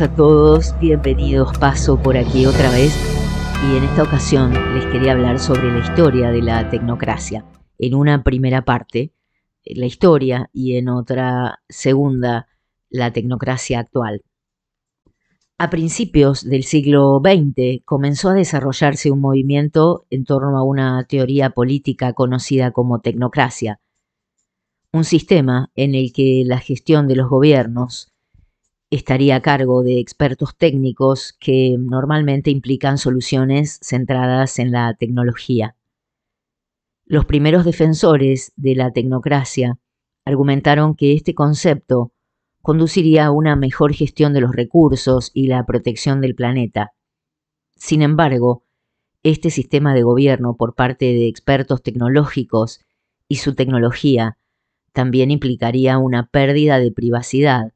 a todos, bienvenidos. Paso por aquí otra vez y en esta ocasión les quería hablar sobre la historia de la tecnocracia. En una primera parte, eh, la historia y en otra segunda, la tecnocracia actual. A principios del siglo XX comenzó a desarrollarse un movimiento en torno a una teoría política conocida como tecnocracia, un sistema en el que la gestión de los gobiernos estaría a cargo de expertos técnicos que normalmente implican soluciones centradas en la tecnología. Los primeros defensores de la tecnocracia argumentaron que este concepto conduciría a una mejor gestión de los recursos y la protección del planeta. Sin embargo, este sistema de gobierno por parte de expertos tecnológicos y su tecnología también implicaría una pérdida de privacidad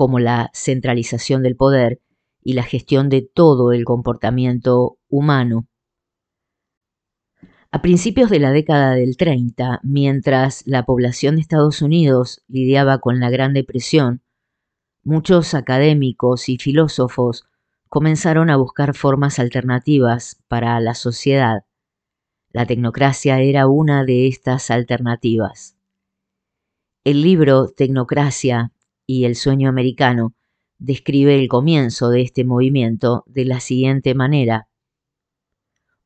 como la centralización del poder y la gestión de todo el comportamiento humano. A principios de la década del 30, mientras la población de Estados Unidos lidiaba con la Gran Depresión, muchos académicos y filósofos comenzaron a buscar formas alternativas para la sociedad. La tecnocracia era una de estas alternativas. El libro Tecnocracia y el sueño americano, describe el comienzo de este movimiento de la siguiente manera.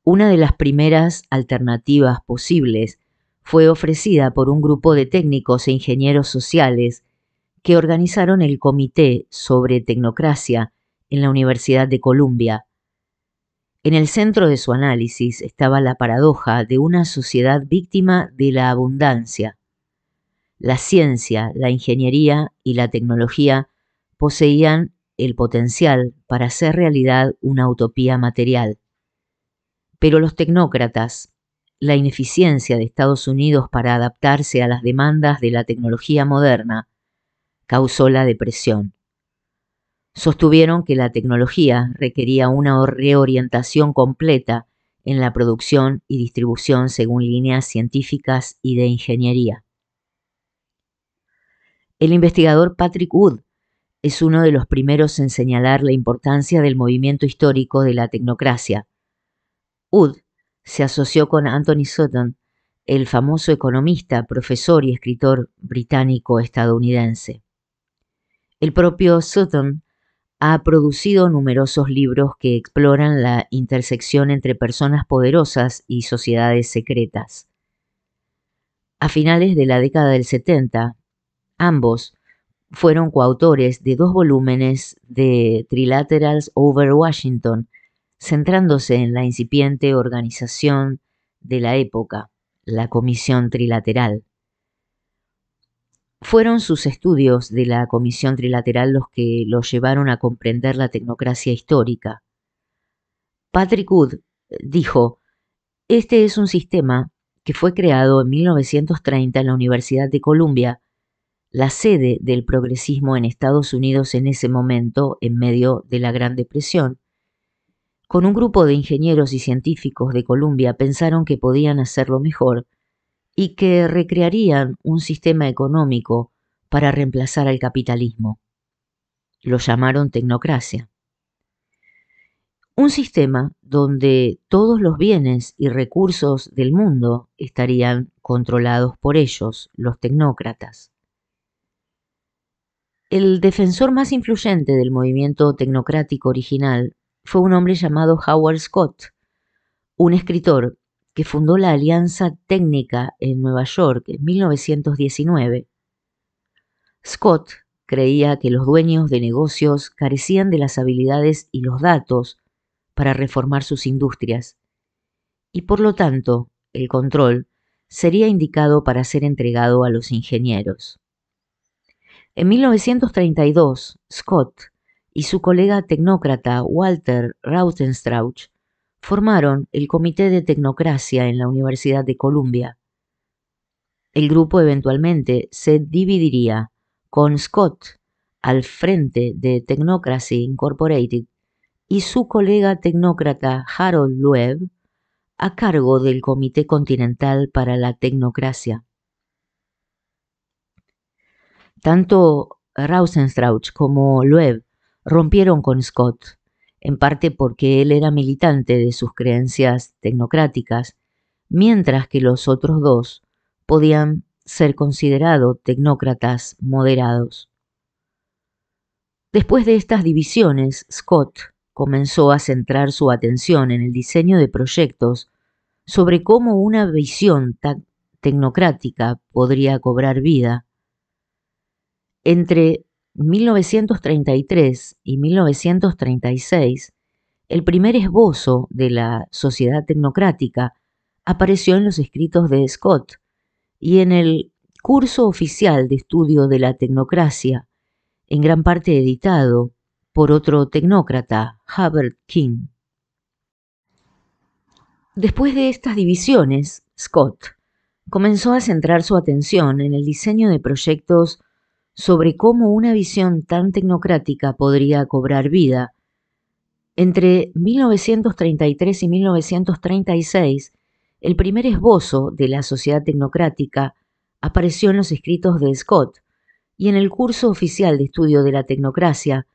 Una de las primeras alternativas posibles fue ofrecida por un grupo de técnicos e ingenieros sociales que organizaron el Comité sobre Tecnocracia en la Universidad de Columbia. En el centro de su análisis estaba la paradoja de una sociedad víctima de la abundancia la ciencia, la ingeniería y la tecnología poseían el potencial para hacer realidad una utopía material. Pero los tecnócratas, la ineficiencia de Estados Unidos para adaptarse a las demandas de la tecnología moderna, causó la depresión. Sostuvieron que la tecnología requería una reorientación completa en la producción y distribución según líneas científicas y de ingeniería. El investigador Patrick Wood es uno de los primeros en señalar la importancia del movimiento histórico de la tecnocracia. Wood se asoció con Anthony Sutton, el famoso economista, profesor y escritor británico-estadounidense. El propio Sutton ha producido numerosos libros que exploran la intersección entre personas poderosas y sociedades secretas. A finales de la década del 70, Ambos fueron coautores de dos volúmenes de Trilaterals Over Washington, centrándose en la incipiente organización de la época, la Comisión Trilateral. Fueron sus estudios de la Comisión Trilateral los que lo llevaron a comprender la tecnocracia histórica. Patrick Wood dijo, este es un sistema que fue creado en 1930 en la Universidad de Columbia la sede del progresismo en Estados Unidos en ese momento, en medio de la Gran Depresión, con un grupo de ingenieros y científicos de Colombia pensaron que podían hacerlo mejor y que recrearían un sistema económico para reemplazar al capitalismo. Lo llamaron tecnocracia. Un sistema donde todos los bienes y recursos del mundo estarían controlados por ellos, los tecnócratas. El defensor más influyente del movimiento tecnocrático original fue un hombre llamado Howard Scott, un escritor que fundó la Alianza Técnica en Nueva York en 1919. Scott creía que los dueños de negocios carecían de las habilidades y los datos para reformar sus industrias, y por lo tanto el control sería indicado para ser entregado a los ingenieros. En 1932, Scott y su colega tecnócrata Walter Rautenstrauch formaron el Comité de Tecnocracia en la Universidad de Columbia. El grupo eventualmente se dividiría, con Scott al frente de Technocracy Incorporated y su colega tecnócrata Harold Loeb a cargo del Comité Continental para la Tecnocracia. Tanto Rausenstrauch como Loeb rompieron con Scott, en parte porque él era militante de sus creencias tecnocráticas, mientras que los otros dos podían ser considerados tecnócratas moderados. Después de estas divisiones, Scott comenzó a centrar su atención en el diseño de proyectos sobre cómo una visión tecnocrática podría cobrar vida entre 1933 y 1936, el primer esbozo de la sociedad tecnocrática apareció en los escritos de Scott y en el Curso Oficial de Estudio de la Tecnocracia, en gran parte editado por otro tecnócrata, Herbert King. Después de estas divisiones, Scott comenzó a centrar su atención en el diseño de proyectos sobre cómo una visión tan tecnocrática podría cobrar vida, entre 1933 y 1936, el primer esbozo de la sociedad tecnocrática apareció en los escritos de Scott y en el curso oficial de estudio de la tecnocracia,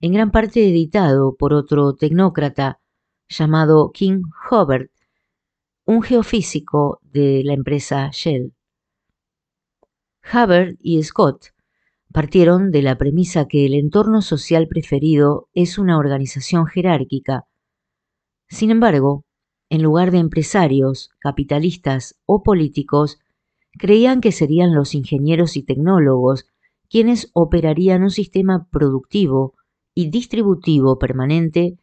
en gran parte editado por otro tecnócrata llamado King Hubbard, un geofísico de la empresa Shell. Hubbard y Scott partieron de la premisa que el entorno social preferido es una organización jerárquica. Sin embargo, en lugar de empresarios, capitalistas o políticos, creían que serían los ingenieros y tecnólogos quienes operarían un sistema productivo y distributivo permanente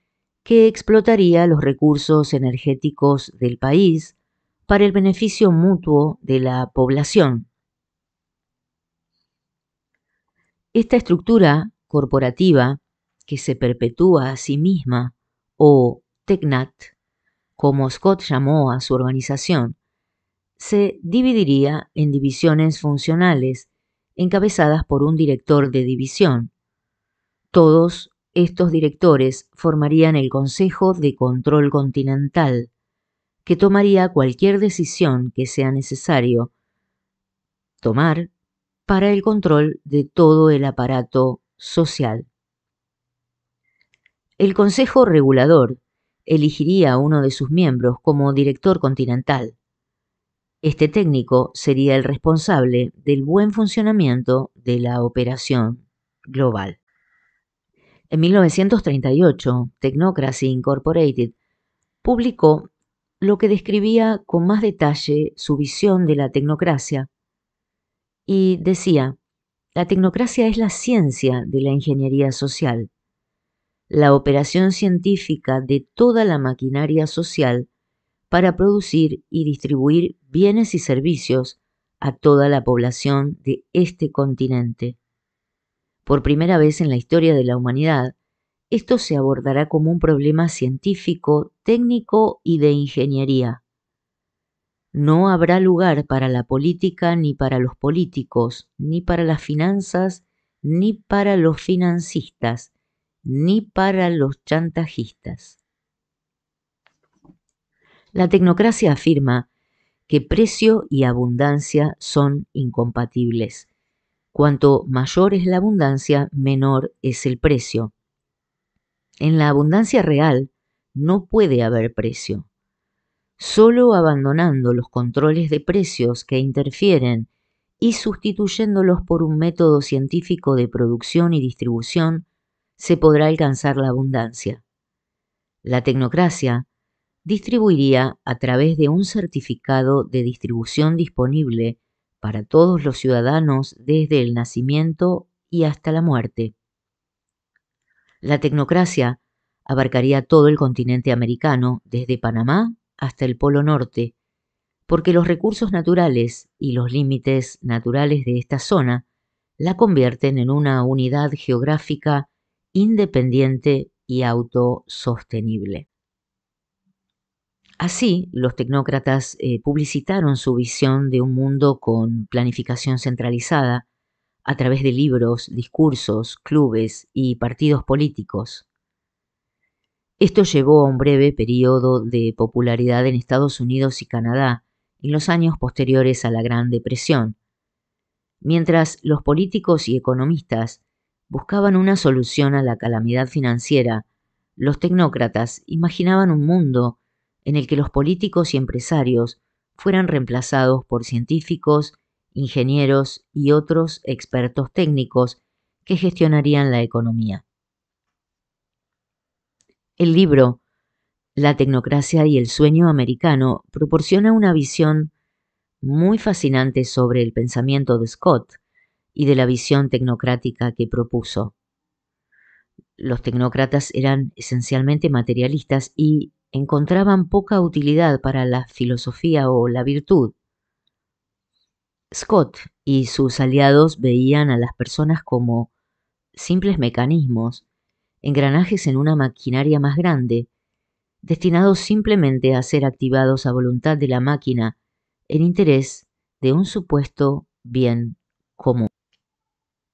que explotaría los recursos energéticos del país para el beneficio mutuo de la población. Esta estructura corporativa que se perpetúa a sí misma, o TECNAT, como Scott llamó a su organización, se dividiría en divisiones funcionales encabezadas por un director de división. Todos estos directores formarían el Consejo de Control Continental, que tomaría cualquier decisión que sea necesario tomar para el control de todo el aparato social. El Consejo Regulador elegiría a uno de sus miembros como director continental. Este técnico sería el responsable del buen funcionamiento de la operación global. En 1938, Technocracy Incorporated publicó lo que describía con más detalle su visión de la tecnocracia y decía, la tecnocracia es la ciencia de la ingeniería social. La operación científica de toda la maquinaria social para producir y distribuir bienes y servicios a toda la población de este continente. Por primera vez en la historia de la humanidad, esto se abordará como un problema científico, técnico y de ingeniería. No habrá lugar para la política, ni para los políticos, ni para las finanzas, ni para los financistas, ni para los chantajistas. La tecnocracia afirma que precio y abundancia son incompatibles. Cuanto mayor es la abundancia, menor es el precio. En la abundancia real no puede haber precio solo abandonando los controles de precios que interfieren y sustituyéndolos por un método científico de producción y distribución, se podrá alcanzar la abundancia. La tecnocracia distribuiría a través de un certificado de distribución disponible para todos los ciudadanos desde el nacimiento y hasta la muerte. La tecnocracia abarcaría todo el continente americano, desde Panamá hasta el Polo Norte, porque los recursos naturales y los límites naturales de esta zona la convierten en una unidad geográfica independiente y autosostenible. Así, los tecnócratas eh, publicitaron su visión de un mundo con planificación centralizada a través de libros, discursos, clubes y partidos políticos. Esto llevó a un breve periodo de popularidad en Estados Unidos y Canadá en los años posteriores a la Gran Depresión, mientras los políticos y economistas buscaban una solución a la calamidad financiera, los tecnócratas imaginaban un mundo en el que los políticos y empresarios fueran reemplazados por científicos, ingenieros y otros expertos técnicos que gestionarían la economía. El libro La tecnocracia y el sueño americano proporciona una visión muy fascinante sobre el pensamiento de Scott y de la visión tecnocrática que propuso. Los tecnócratas eran esencialmente materialistas y encontraban poca utilidad para la filosofía o la virtud. Scott y sus aliados veían a las personas como simples mecanismos engranajes en una maquinaria más grande, destinados simplemente a ser activados a voluntad de la máquina en interés de un supuesto bien común.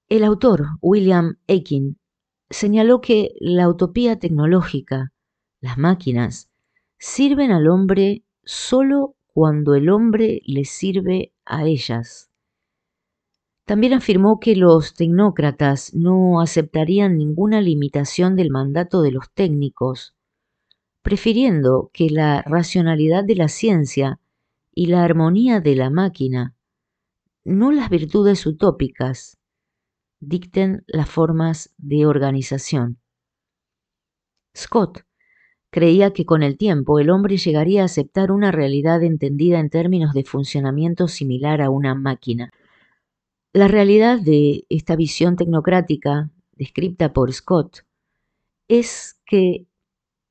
El autor, William Aikin, señaló que la utopía tecnológica, las máquinas, sirven al hombre solo cuando el hombre le sirve a ellas. También afirmó que los tecnócratas no aceptarían ninguna limitación del mandato de los técnicos, prefiriendo que la racionalidad de la ciencia y la armonía de la máquina, no las virtudes utópicas, dicten las formas de organización. Scott creía que con el tiempo el hombre llegaría a aceptar una realidad entendida en términos de funcionamiento similar a una máquina. La realidad de esta visión tecnocrática descrita por Scott es que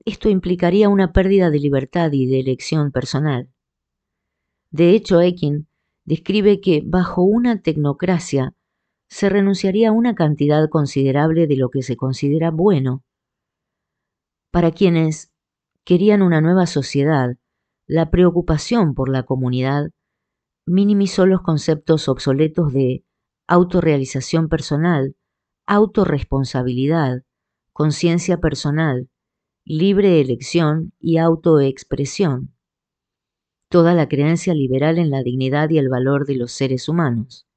esto implicaría una pérdida de libertad y de elección personal. De hecho, Ekin describe que bajo una tecnocracia se renunciaría a una cantidad considerable de lo que se considera bueno. Para quienes querían una nueva sociedad, la preocupación por la comunidad minimizó los conceptos obsoletos de autorrealización personal, autorresponsabilidad, conciencia personal, libre elección y autoexpresión. Toda la creencia liberal en la dignidad y el valor de los seres humanos.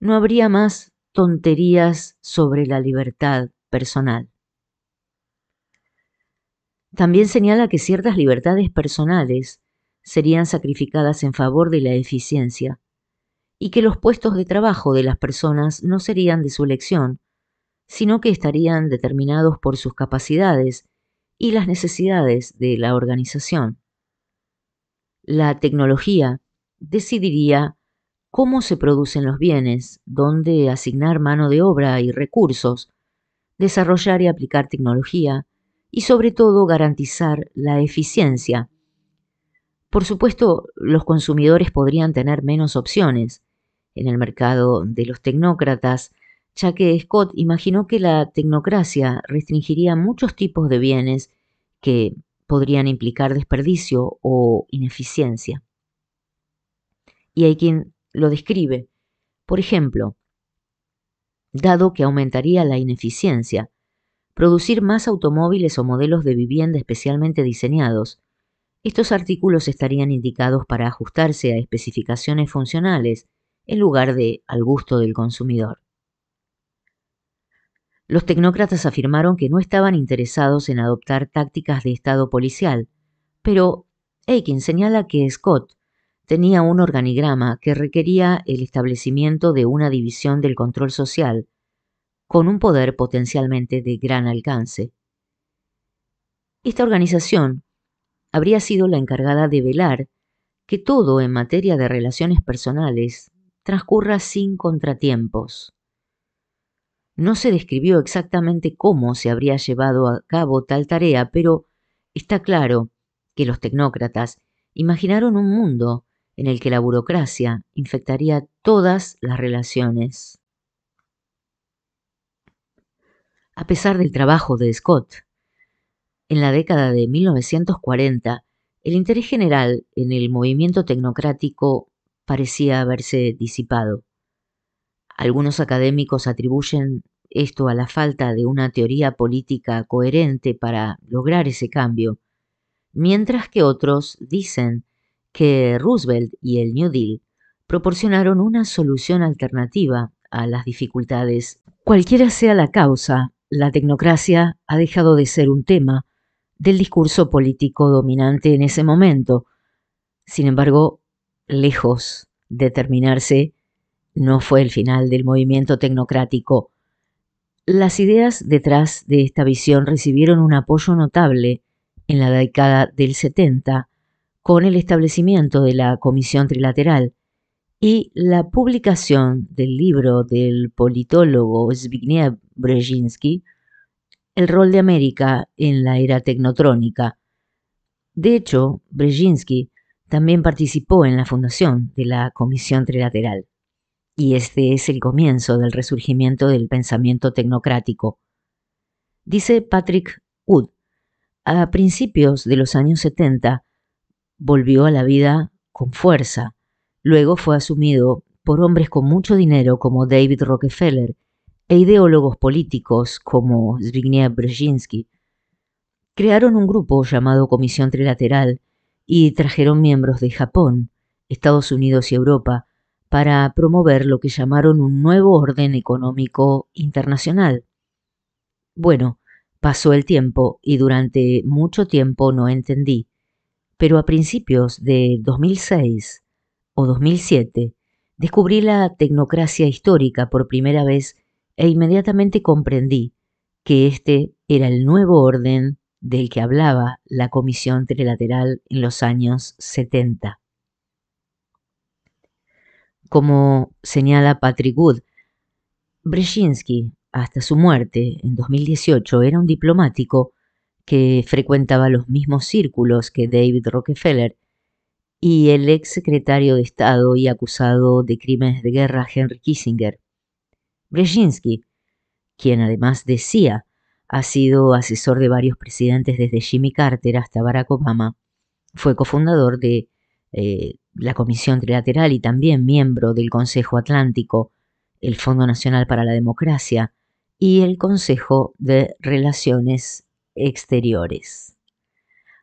No habría más tonterías sobre la libertad personal. También señala que ciertas libertades personales serían sacrificadas en favor de la eficiencia, y que los puestos de trabajo de las personas no serían de su elección, sino que estarían determinados por sus capacidades y las necesidades de la organización. La tecnología decidiría cómo se producen los bienes, dónde asignar mano de obra y recursos, desarrollar y aplicar tecnología y sobre todo garantizar la eficiencia. Por supuesto, los consumidores podrían tener menos opciones, en el mercado de los tecnócratas, ya que Scott imaginó que la tecnocracia restringiría muchos tipos de bienes que podrían implicar desperdicio o ineficiencia. Y hay quien lo describe. Por ejemplo, dado que aumentaría la ineficiencia, producir más automóviles o modelos de vivienda especialmente diseñados. Estos artículos estarían indicados para ajustarse a especificaciones funcionales, en lugar de al gusto del consumidor. Los tecnócratas afirmaron que no estaban interesados en adoptar tácticas de Estado policial, pero Aiken señala que Scott tenía un organigrama que requería el establecimiento de una división del control social, con un poder potencialmente de gran alcance. Esta organización habría sido la encargada de velar que todo en materia de relaciones personales transcurra sin contratiempos. No se describió exactamente cómo se habría llevado a cabo tal tarea, pero está claro que los tecnócratas imaginaron un mundo en el que la burocracia infectaría todas las relaciones. A pesar del trabajo de Scott, en la década de 1940, el interés general en el movimiento tecnocrático parecía haberse disipado. Algunos académicos atribuyen esto a la falta de una teoría política coherente para lograr ese cambio, mientras que otros dicen que Roosevelt y el New Deal proporcionaron una solución alternativa a las dificultades. Cualquiera sea la causa, la tecnocracia ha dejado de ser un tema del discurso político dominante en ese momento. Sin embargo, lejos de terminarse, no fue el final del movimiento tecnocrático. Las ideas detrás de esta visión recibieron un apoyo notable en la década del 70 con el establecimiento de la Comisión Trilateral y la publicación del libro del politólogo Zbigniew Brzezinski, El rol de América en la era tecnotrónica. De hecho, Brzezinski también participó en la fundación de la Comisión Trilateral, y este es el comienzo del resurgimiento del pensamiento tecnocrático. Dice Patrick Wood, a principios de los años 70 volvió a la vida con fuerza, luego fue asumido por hombres con mucho dinero como David Rockefeller e ideólogos políticos como Zbigniew Brzezinski. Crearon un grupo llamado Comisión Trilateral y trajeron miembros de Japón, Estados Unidos y Europa para promover lo que llamaron un nuevo orden económico internacional. Bueno, pasó el tiempo y durante mucho tiempo no entendí, pero a principios de 2006 o 2007 descubrí la tecnocracia histórica por primera vez e inmediatamente comprendí que este era el nuevo orden del que hablaba la Comisión Trilateral en los años 70. Como señala Patrick Wood, Brzezinski, hasta su muerte en 2018, era un diplomático que frecuentaba los mismos círculos que David Rockefeller y el ex secretario de Estado y acusado de crímenes de guerra Henry Kissinger. Brzezinski, quien además decía ha sido asesor de varios presidentes desde Jimmy Carter hasta Barack Obama. Fue cofundador de eh, la Comisión Trilateral y también miembro del Consejo Atlántico, el Fondo Nacional para la Democracia y el Consejo de Relaciones Exteriores.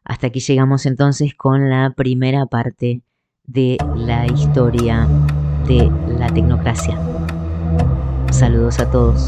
Hasta aquí llegamos entonces con la primera parte de la historia de la tecnocracia. Saludos a todos.